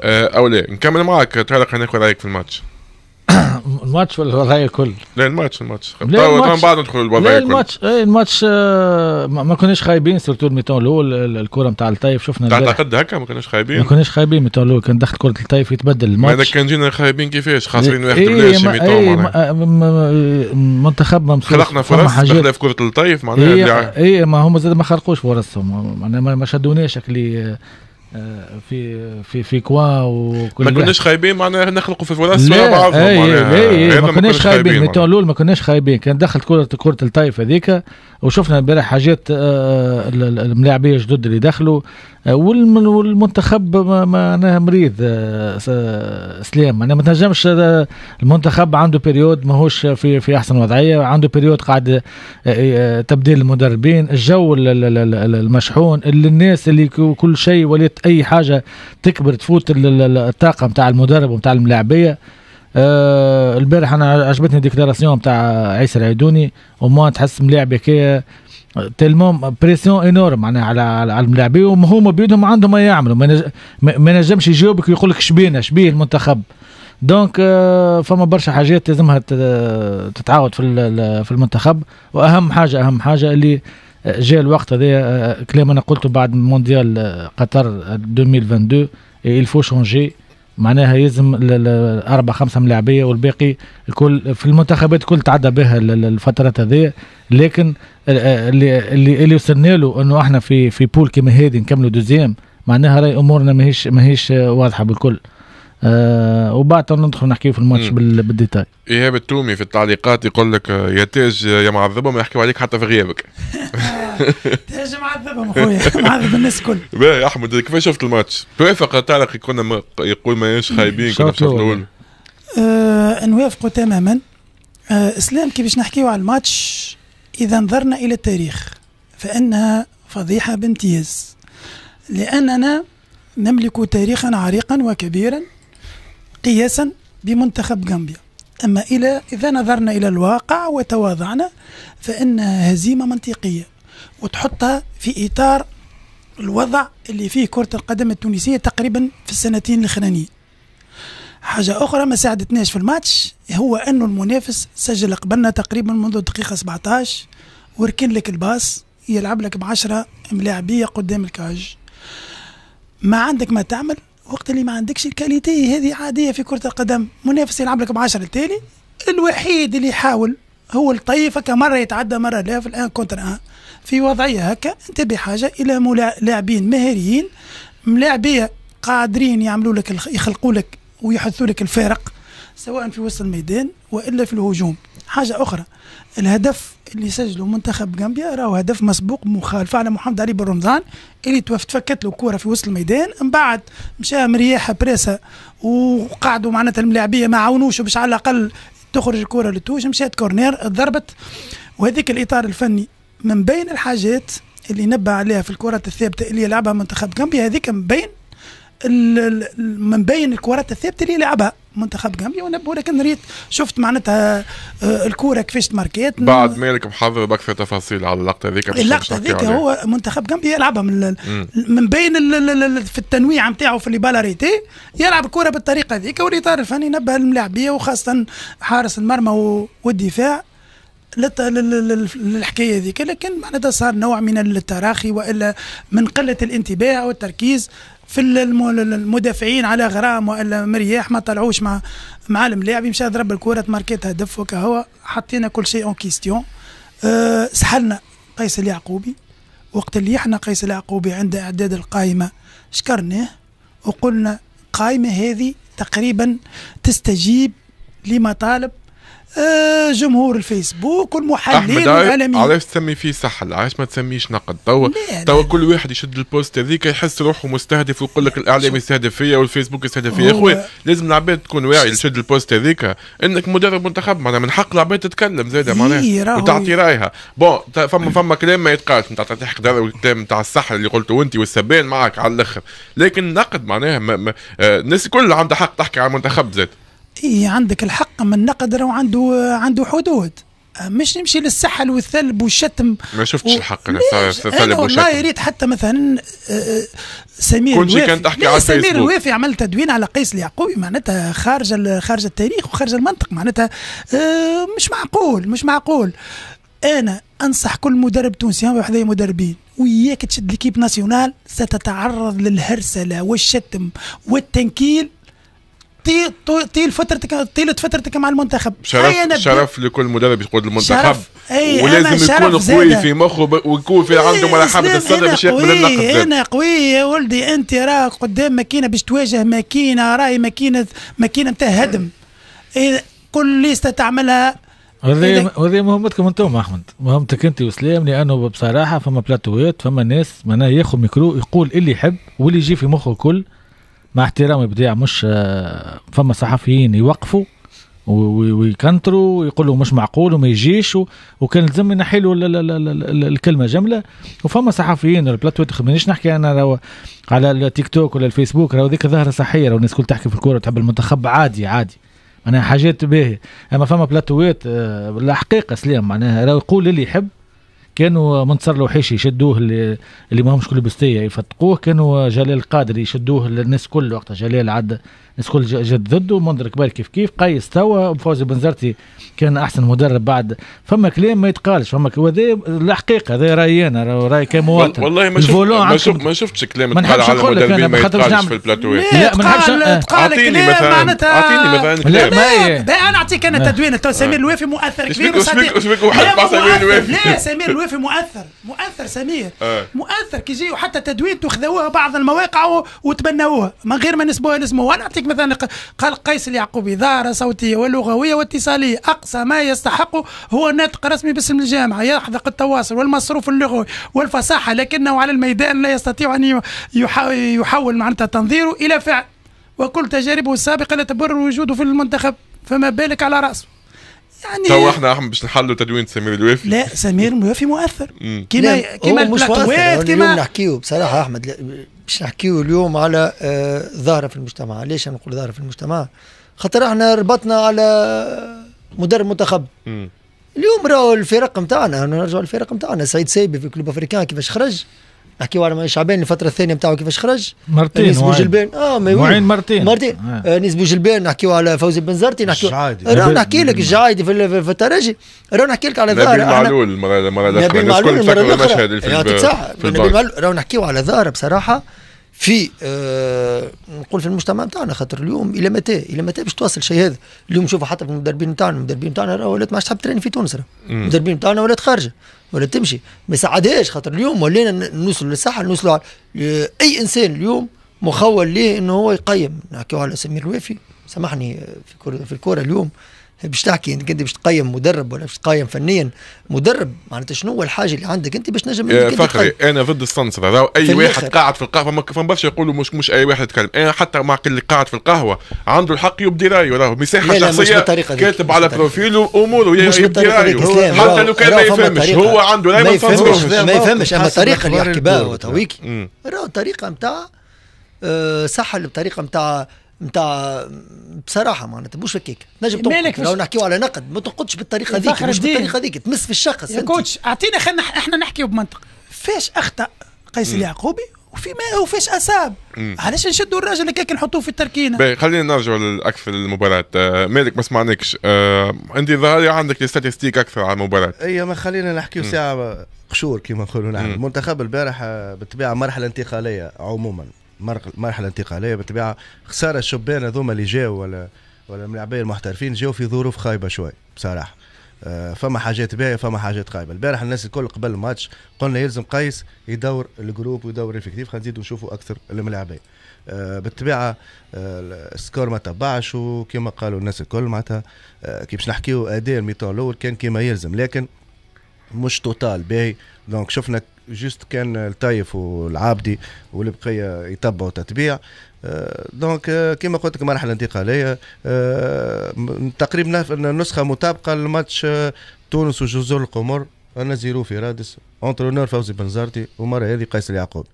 آه، او لا نكمل معاك تعلق هناك رايك في الماتش الماتش ولا الوضعيه الكل؟ لا الماتش الماتش طيب، من بعد ندخل الوضعيه لا الماتش ايه الماتش آه، ما كناش خايبين سيرتو الميتون الاول الكوره نتاع الطايف شفنا تعتقد هكا ما كناش خايبين ما كناش خايبين الميتون الاول كان دخل كره الطايف يتبدل الماتش هذاك كان جينا خايبين كيفاش خاسرين إيه، واحد بلاش إيه، ميتون إيه، منتخب ممسوس خلقنا فرص في كره الطايف معناها اي ما هم زاد ما خلقوش فرصهم معناها ما شدوناش اللي آه، في في في كوا وكل ما كناش خايبين معناها نخلقوا في فراس مع بعضهم اي اي إيه، إيه، ما كناش خايبين من الاول ما كناش خايبين كان دخلت كره كره الطايف هذيك وشفنا امبارح حاجات آه، آه، الملاعبيه جدد اللي دخلوا والمنتخب معناها مريض سليم معناها ما تنجمش المنتخب عنده بيريود ماهوش في في احسن وضعيه عنده بيريود قاعد تبديل المدربين الجو المشحون اللي الناس اللي كل شيء وليت اي حاجه تكبر تفوت الطاقه نتاع المدرب ونتاع الملاعبيه آه البارح انا عجبتني ديكلاراسيون نتاع عيسى العيدوني وما تحس ملاعب كي تلمون بريسيون انورم معناها على على الملاعبين وهما بيدهم عندهم ما يعملوا ما نجمش يجاوبك ويقول لك شبينا شبيه المنتخب دونك آه، فما برشا حاجات لازمها تتعاود في في المنتخب واهم حاجه اهم حاجه اللي جاء الوقت هذا آه، كلام انا قلته بعد مونديال آه، قطر 2022 الفو شونجي معناها يلزم اربع خمسه ملاعبيه والباقي الكل في المنتخبات الكل تعدى بها الفترات هذه لكن آه، اللي اللي وصلنا له انه احنا في في بول كيما هذه نكملوا دوزيام معناها راي امورنا ماهيش ماهيش واضحه بالكل آه وبعد ندخل نحكيو في الماتش بالديتاي ايهاب التومي في التعليقات يقول لك يا تاج يا معذبهم يحكيوا عليك حتى في غيابك تاج معذبهم خويا معذب الناس الكل باهي احمد كيفاش شفت الماتش؟ توافق تعلق كنا يقول ماهيش خايبين كنا في الاول آه نوافقوا تماما آه اسلام كيفاش نحكيو على الماتش اذا نظرنا الى التاريخ فانها فضيحه بامتياز لاننا نملك تاريخا عريقا وكبيرا قياسا بمنتخب غامبيا أما إلى إذا نظرنا إلى الواقع وتواضعنا فإنها هزيمة منطقية وتحطها في إطار الوضع اللي فيه كرة القدم التونسية تقريبا في السنتين الأخرانيين حاجة أخرى ما ساعدتناش في الماتش هو أنه المنافس سجل قبلنا تقريبا منذ الدقيقة 17 وركن لك الباس يلعب لك بعشرة ملاعبية قدام الكاج ما عندك ما تعمل وقت اللي ما عندكش الكاليتي هذه عاديه في كره القدم منافس يلعب لك ب 10 التالي الوحيد اللي يحاول هو الطيفة هكا مره يتعدى مره لا في الان كونتر ان في وضعيه هكا انت بحاجه الى لاعبين مهاريين ملاعبيه قادرين يعملوا لك يخلقوا لك ويحثوا لك الفارق سواء في وسط الميدان والا في الهجوم حاجه اخرى الهدف اللي سجله منتخب جامبيا راهو هدف مسبوق مخالفه على محمد علي بن رمضان اللي تفكت له كوره في وسط الميدان من بعد مشى مرياح بريسه وقعدوا معناتها الملاعبيه ما عاونوش باش على الاقل تخرج الكوره للتوش مشات كورنير ضربت وهذيك الاطار الفني من بين الحاجات اللي نبه عليها في الكرة الثابتة اللي يلعبها منتخب جامبيا هذيك من بين من بين الكرات الثابته اللي لعبها منتخب جامبيا ولكن ريت شفت معناتها آه، الكوره كيفاش تماركات بعد مالك محضر باكثر تفاصيل على اللقطه هذيك اللقطه هذيك هو منتخب جامبيا يلعبها من من بين في التنويع نتاعو في البالاريتي يلعب الكوره بالطريقه هذيك والاطار الفني نبه الملاعبيه وخاصه حارس المرمى والدفاع للحكايه هذيك لكن معناتها صار نوع من التراخي والا من قله الانتباه والتركيز في المدافعين على غرام ولا مرياح ما طلعوش مع مع الملاعب مشى ضرب الكره ماركيت هدف وكهو حطينا كل شيء اون كيستيون أه سحلنا قيس اليعقوبي وقت اللي احنا قيس اليعقوبي عند اعداد القائمه شكرناه وقلنا قائمة هذه تقريبا تستجيب لمطالب آه، جمهور الفيسبوك والمحللين العالميين علاش تسمي فيه سحل علاش ما تسميش نقد توا توا كل واحد يشد البوست هذيك يحس روحه مستهدف ويقول لك الاعلام يستهدف فيا والفيسبوك يستهدف فيا اخويا لازم العباد تكون واعي تشد البوست هذيك انك مدرب منتخب معناها من حق العباد تتكلم زاد معناها وتعطي رايها بون فما فما كلام ما يتقالش نتاع تحقد هذا الكلام نتاع السحل اللي قلته انت والسبان معك على الاخر لكن النقد معناها آه، الناس الكل عندها حق تحكي على المنتخب زاد إيه عندك الحق من نقد راه عنده عنده حدود أه، مش نمشي للسحل والثلب والشتم ما شفتش و... الحق انا ثلب والشتم والله ريت حتى مثلا أه، أه، سمير كل شيء كان تحكي على سمير الوافي عمل تدوين على قيس اليعقوبي معناتها خارج خارج التاريخ وخارج المنطق معناتها مش معقول مش معقول انا انصح كل مدرب تونسي وحذايا مدربين وياك تشد ليكيب ناسيونال ستتعرض للهرسله والشتم والتنكيل طيل طيل فترتك طيله فترتك مع المنتخب شرف شرف لكل مدرب يقود المنتخب ولازم يكون قوي في مخه ويكون في عنده إيه، ملاحظه الصدر باش يقبل النقد انا قوي يا ولدي انت راك قدام ماكينه باش تواجه ماكينه راهي ماكينه ماكينه نتاع هدم إيه، كل ليسته تعملها هذه هذه مهمتكم انتم احمد مهمتك انت وسلام لانه بصراحه فما بلاتوات فما ناس معناها ياخذ ميكرو يقول اللي يحب واللي يجي في مخه الكل مع احترامي بديع مش آه، فما صحفيين يوقفوا ويكنتروا ويقولوا مش معقول وما يجيش وكان لازم نحيلوا الكلمه جمله وفما صحفيين البلاتو مانيش نحكي انا على التيك توك ولا الفيسبوك لو ذيك ظاهره صحيه لو الناس كل تحكي في الكوره تحب المنتخب عادي عادي معناها حاجات باهيه اما فما بلاتوات الحقيقه آه، سليم معناها راهو يقول اللي يحب كانوا منصر الوحيشي يشدوه اللي, اللي كل كلوبستية يفتقوه كانوا جلال قادري يشدوه للناس كل وقتها جلال عد الناس كل جد ضده منذر كبير كيف كيف قيس توا فوزي بنزرتي كان احسن مدرب بعد فما كلام ما يتقالش فما هذا الحقيقه هذا رايي انا رايي كمواطن والله ما شفت ما, شفت ما شفتش كلام تقال على المدربين ما يتقالش في البلاتو لا ما نحبش تقال كلام معناتها اعطيني مثلا لا انا اعطيك انا تدوين سمير الوافي مؤثر كبير وصديق لا سمير الوافي في مؤثر مؤثر سمير أه. مؤثر كي يجيو حتى تدوينته خذوها بعض المواقع وتبنوها من غير ما نسبوها لاسمه وانا نعطيك مثلا قال قيس اليعقوبي ظاهره صوتيه ولغويه واتصاليه اقصى ما يستحق هو ناطق رسمي باسم الجامعه يحذق التواصل والمصروف اللغوي والفصاحه لكنه على الميدان لا يستطيع ان يحول معناتها تنظيره الى فعل وكل تجاربه السابقه لا تبرر وجوده في المنتخب فما بالك على راسه يعني تو احنا احنا باش نحلوا تدوين سمير الوافي لا سمير الوافي مؤثر كيما كيما البلاكوات كيما اليوم نحكيو بصراحه احمد باش نحكيو اليوم على آه، ظاهره في المجتمع ليش نقول ظاهره في المجتمع خاطر احنا ربطنا على مدرب منتخب اليوم راهو الفرق نتاعنا نرجعوا للفرق نتاعنا سعيد سايبي في كلوب افريكان كيفاش خرج نحكيو على شعبان الفتره الثانيه نتاعو كيفاش خرج مرتين نسبو جلبان اه ما معين مرتين مرتين آه. آه. نسبو جلبان نحكيو على فوزي بنزرتي زرتي نحكيو راه نحكي لك الجعايدي في, الترجي راه نحكي لك على ظاهر نبيل معلول المره الاخرى نبيل معلول المره الاخرى يعطيك صحه نبيل معلول راه نحكيو على ظاهر بصراحه في آه، نقول في المجتمع نتاعنا خاطر اليوم الى متى الى متى باش تواصل شيء هذا اليوم نشوفوا حتى في المدربين نتاعنا المدربين نتاعنا راه ولات ما عادش تحب تراني في تونس المدربين نتاعنا ولات خارجه ولا تمشي ما ساعدهاش خاطر اليوم ولينا نوصلوا للساحه نوصلوا آه، اي انسان اليوم مخول ليه انه هو يقيم نحكيو على سمير الوافي سامحني آه، في الكره في الكوره اليوم باش تحكي انك انت باش تقيم مدرب ولا باش تقيم فنيا مدرب معناتها شنو هو الحاجه اللي عندك انت باش نجم يا فخري انا ضد السنسر هذا اي واحد قاعد في القهوه فما برشا يقولوا مش مش اي واحد يتكلم انا حتى مع اللي قاعد في القهوه عنده الحق يبدي رايه راهو مساحه شخصيه كاتب على بروفيله واموره يبدي رايه حتى لو كان ما يفهمش هو عنده رايه ما يفهمش ما يفهمش اما الطريقه اللي يحكي بها تويكي راهو الطريقه نتاع صح آه، بطريقه نتاع نتاع بصراحه معناتها مش هكاك نجم تنقد لو نحكيو على نقد ما تنقدش بالطريقه هذيك مش بالطريقه هذيك تمس في الشخص يا كوتش اعطينا خلينا احنا نحكيو بمنطق فاش اخطا قيس اليعقوبي وفي ما وفاش اصاب علاش نشدوا الراجل هكاك نحطوه في التركينه باهي خلينا نرجعوا لاكثر المباراه آه مالك ما سمعناكش آه انت ظهري عندك الستاتستيك اكثر على المباراه اي ما خلينا نحكيو ساعه قشور كما نقولوا نحن المنتخب البارح بالطبيعه مرحله انتقاليه عموما مرحله انتقاليه بالطبيعه خساره الشبان هذوما اللي جاوا ولا ولا الملاعبين المحترفين جاوا في ظروف خايبه شوي بصراحه آه، فما حاجات باهيه فما حاجات خايبه البارح الناس الكل قبل الماتش قلنا يلزم قيس يدور الجروب ويدور الافكتيف خلينا نزيدوا نشوفوا اكثر الملاعبين آه، بالطبيعه آه، السكور ما تبعش وكما قالوا الناس الكل معناتها كي باش نحكيو اداء الميتون الاول كان كما يلزم لكن مش توتال باهي دونك شفنا جوست كان الطايف والعابدي والبقيه يتبعوا تتبيع دونك آه، آه، كما قلت لك مرحله انتقاليه آه، تقريبا نسخه مطابقه لماتش تونس وجزر القمر انا زيرو في رادس اونترونور فوزي بنزرتي ومره هذه قيس اليعقوب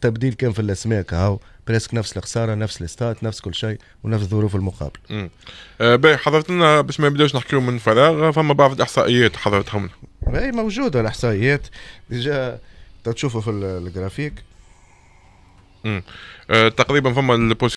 تبديل كان في الاسماء كهو بريسك نفس الخساره نفس الستات نفس كل شيء ونفس ظروف المقابل. امم آه باهي حضرتنا باش ما نبداوش نحكيو من فراغ فما بعض الاحصائيات حضرتهم. باهي موجوده الاحصائيات ديجا تشوفوا في الجرافيك. امم تقريبا فما